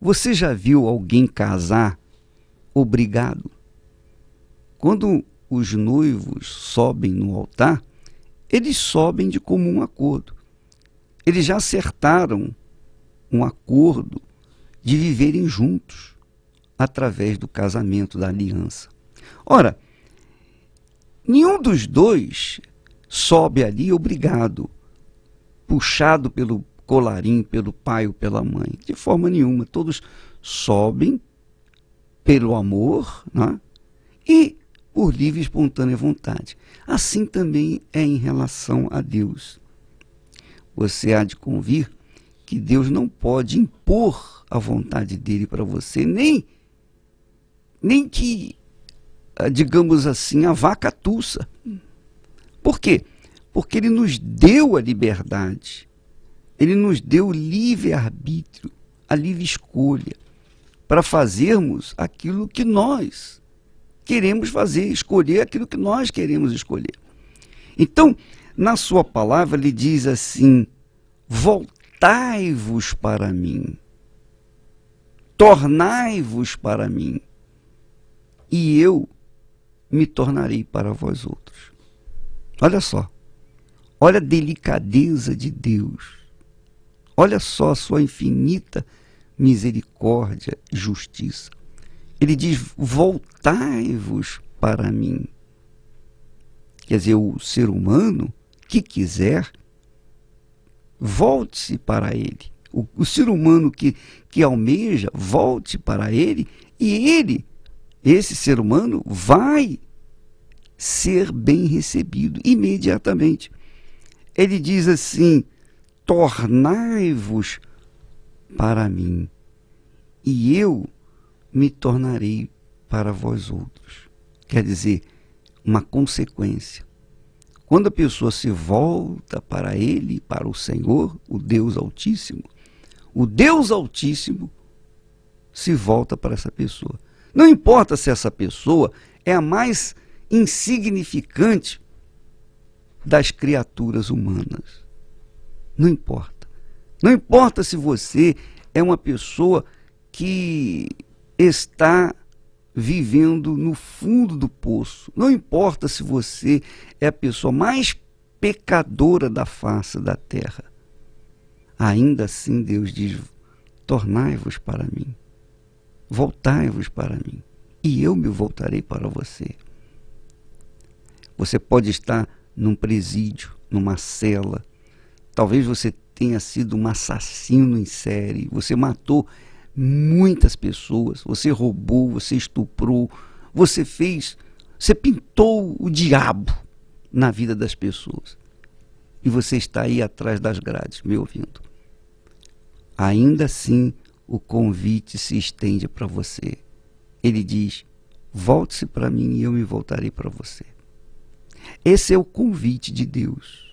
Você já viu alguém casar obrigado? Quando os noivos sobem no altar, eles sobem de comum acordo. Eles já acertaram um acordo de viverem juntos através do casamento, da aliança. Ora, nenhum dos dois sobe ali obrigado, puxado pelo colarinho pelo pai ou pela mãe. De forma nenhuma. Todos sobem pelo amor né? e por livre e espontânea vontade. Assim também é em relação a Deus. Você há de convir que Deus não pode impor a vontade dele para você, nem, nem que, ah, digamos assim, a vaca tussa. Por quê? Porque ele nos deu a liberdade ele nos deu livre arbítrio, a livre escolha, para fazermos aquilo que nós queremos fazer, escolher aquilo que nós queremos escolher. Então, na sua palavra, ele diz assim: voltai-vos para mim, tornai-vos para mim, e eu me tornarei para vós outros. Olha só, olha a delicadeza de Deus Olha só a sua infinita misericórdia e justiça. Ele diz: Voltai-vos para mim. Quer dizer, o ser humano que quiser, volte-se para ele. O, o, ser humano que, que almeja, volte para ele, e ele, esse ser humano, vai ser bem recebido imediatamente. Ele diz assim: tornai-vos para mim, e eu me tornarei para vós outros. Quer dizer, uma consequência. Quando a pessoa se volta para ele, para o Senhor, o Deus Altíssimo, o Deus Altíssimo se volta para essa pessoa. Não importa se essa pessoa é a mais insignificante das criaturas humanas. Não importa. Não importa se você é uma pessoa que está vivendo no fundo do poço. Não importa se você é a pessoa mais pecadora da face da terra. Ainda assim, Deus diz: tornai-vos para mim, voltai-vos para mim, e eu me voltarei para você. Você pode estar num presídio, numa cela, Talvez você tenha sido um assassino em série, você matou muitas pessoas, você roubou, você estuprou, você fez, você pintou o diabo na vida das pessoas. E você está aí atrás das grades, me ouvindo. Ainda assim, o convite se estende para você. Ele diz: volte-se para mim e eu me voltarei para você. Esse é o convite de Deus